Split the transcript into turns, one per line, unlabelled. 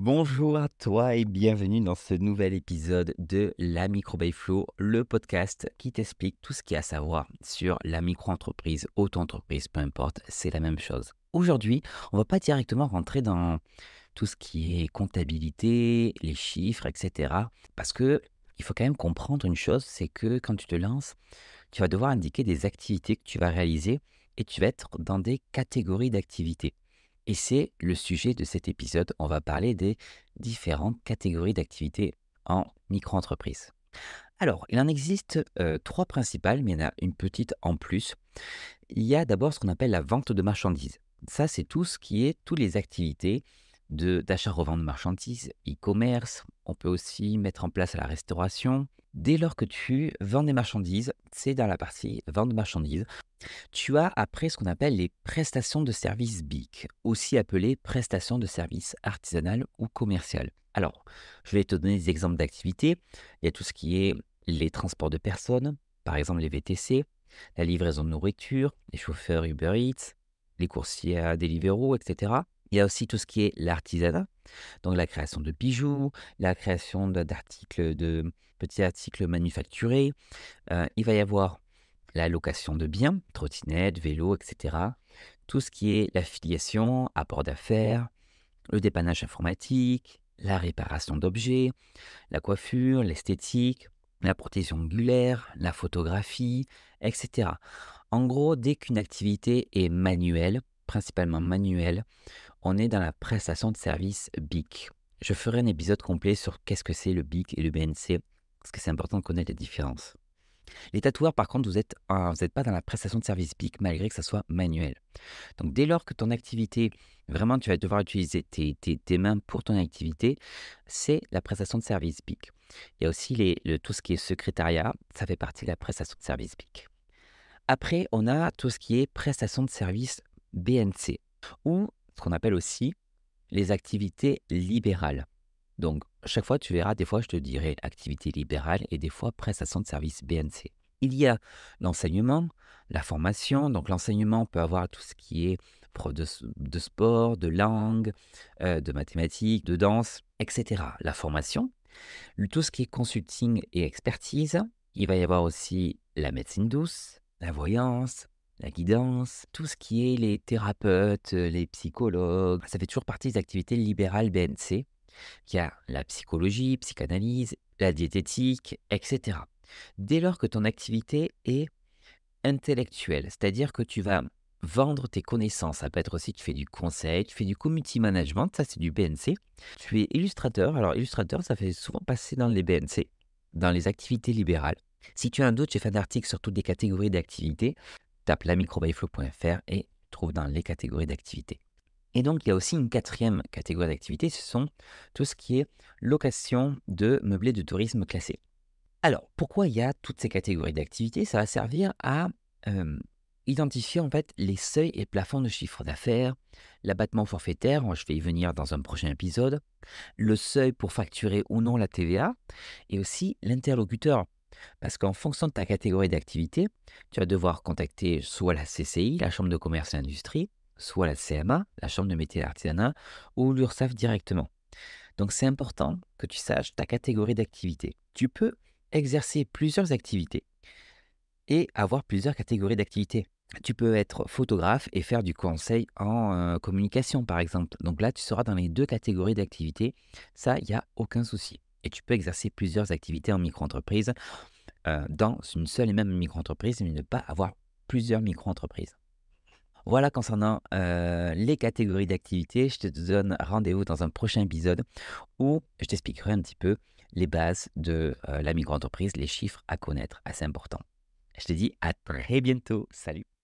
Bonjour à toi et bienvenue dans ce nouvel épisode de La MicroBayflow, Flow, le podcast qui t'explique tout ce qu'il y a à savoir sur la micro-entreprise, auto-entreprise, peu importe, c'est la même chose. Aujourd'hui, on va pas directement rentrer dans tout ce qui est comptabilité, les chiffres, etc. Parce que il faut quand même comprendre une chose, c'est que quand tu te lances, tu vas devoir indiquer des activités que tu vas réaliser et tu vas être dans des catégories d'activités. Et c'est le sujet de cet épisode. On va parler des différentes catégories d'activités en micro-entreprise. Alors, il en existe euh, trois principales, mais il y en a une petite en plus. Il y a d'abord ce qu'on appelle la vente de marchandises. Ça, c'est tout ce qui est toutes les activités d'achat-revente de, marchandises, e-commerce. On peut aussi mettre en place à la restauration. Dès lors que tu vends des marchandises, c'est dans la partie vente de marchandises, tu as après ce qu'on appelle les prestations de services BIC, aussi appelées prestations de services artisanales ou commerciales. Alors, je vais te donner des exemples d'activités. Il y a tout ce qui est les transports de personnes, par exemple les VTC, la livraison de nourriture, les chauffeurs Uber Eats, les coursiers à Deliveroo, etc. Il y a aussi tout ce qui est l'artisanat, donc la création de bijoux, la création d'articles, de petits articles manufacturés. Euh, il va y avoir la location de biens, trottinettes, vélos, etc. Tout ce qui est l'affiliation, apport d'affaires, le dépannage informatique, la réparation d'objets, la coiffure, l'esthétique, la protection angulaire, la photographie, etc. En gros, dès qu'une activité est manuelle, principalement manuelle, on est dans la prestation de service BIC. Je ferai un épisode complet sur qu'est-ce que c'est le BIC et le BNC, parce que c'est important de connaître les différences. Les tatoueurs, par contre, vous n'êtes pas dans la prestation de service BIC, malgré que ça soit manuel. Donc, dès lors que ton activité, vraiment, tu vas devoir utiliser tes, mains pour ton activité, c'est la prestation de service BIC. Il y a aussi les, le, tout ce qui est secrétariat, ça fait partie de la prestation de service BIC. Après, on a tout ce qui est prestation de service BNC, où qu'on appelle aussi les activités libérales. Donc, chaque fois, tu verras, des fois, je te dirai activité libérale et des fois, prestation de service BNC. Il y a l'enseignement, la formation. Donc, l'enseignement peut avoir tout ce qui est prof de, sport, de langue, euh, de mathématiques, de danse, etc. La formation, tout ce qui est consulting et expertise. Il va y avoir aussi la médecine douce, la voyance, la guidance, tout ce qui est les thérapeutes, euh, les psychologues. Ça fait toujours partie des activités libérales BNC, qui a la psychologie, psychanalyse, la diététique, etc. Dès lors que ton activité est intellectuelle, c'est-à-dire que tu vas vendre tes connaissances, ça peut être aussi tu fais du conseil, tu fais du community management, ça c'est du BNC. Tu es illustrateur, alors illustrateur ça fait souvent passer dans les BNC, dans les activités libérales. Si tu as un doute, j'ai fait un article sur toutes les catégories d'activités tape la microbyflow.fr et trouve dans les catégories d'activités. Et donc, il y a aussi une quatrième catégorie d'activités, ce sont tout ce qui est location de meublés de tourisme classés. Alors, pourquoi il y a toutes ces catégories d'activités Ça va servir à euh, identifier en fait les seuils et plafonds de chiffre d'affaires, l'abattement forfaitaire, je vais y venir dans un prochain épisode, le seuil pour facturer ou non la TVA, et aussi l'interlocuteur parce qu'en fonction de ta catégorie d'activité, tu vas devoir contacter soit la CCI, la Chambre de commerce et d'Industrie, soit la CMA, la Chambre de métier et ou l'URSAF directement. Donc c'est important que tu saches ta catégorie d'activité. Tu peux exercer plusieurs activités et avoir plusieurs catégories d'activités. Tu peux être photographe et faire du conseil en euh, communication, par exemple. Donc là, tu seras dans les deux catégories d'activités. Ça, il n'y a aucun souci tu peux exercer plusieurs activités en micro-entreprise euh, dans une seule et même micro-entreprise, mais ne pas avoir plusieurs micro-entreprises. Voilà concernant euh, les catégories d'activités. Je te donne rendez-vous dans un prochain épisode où je t'expliquerai un petit peu les bases de euh, la micro-entreprise, les chiffres à connaître assez important. Je te dis à très bientôt. Salut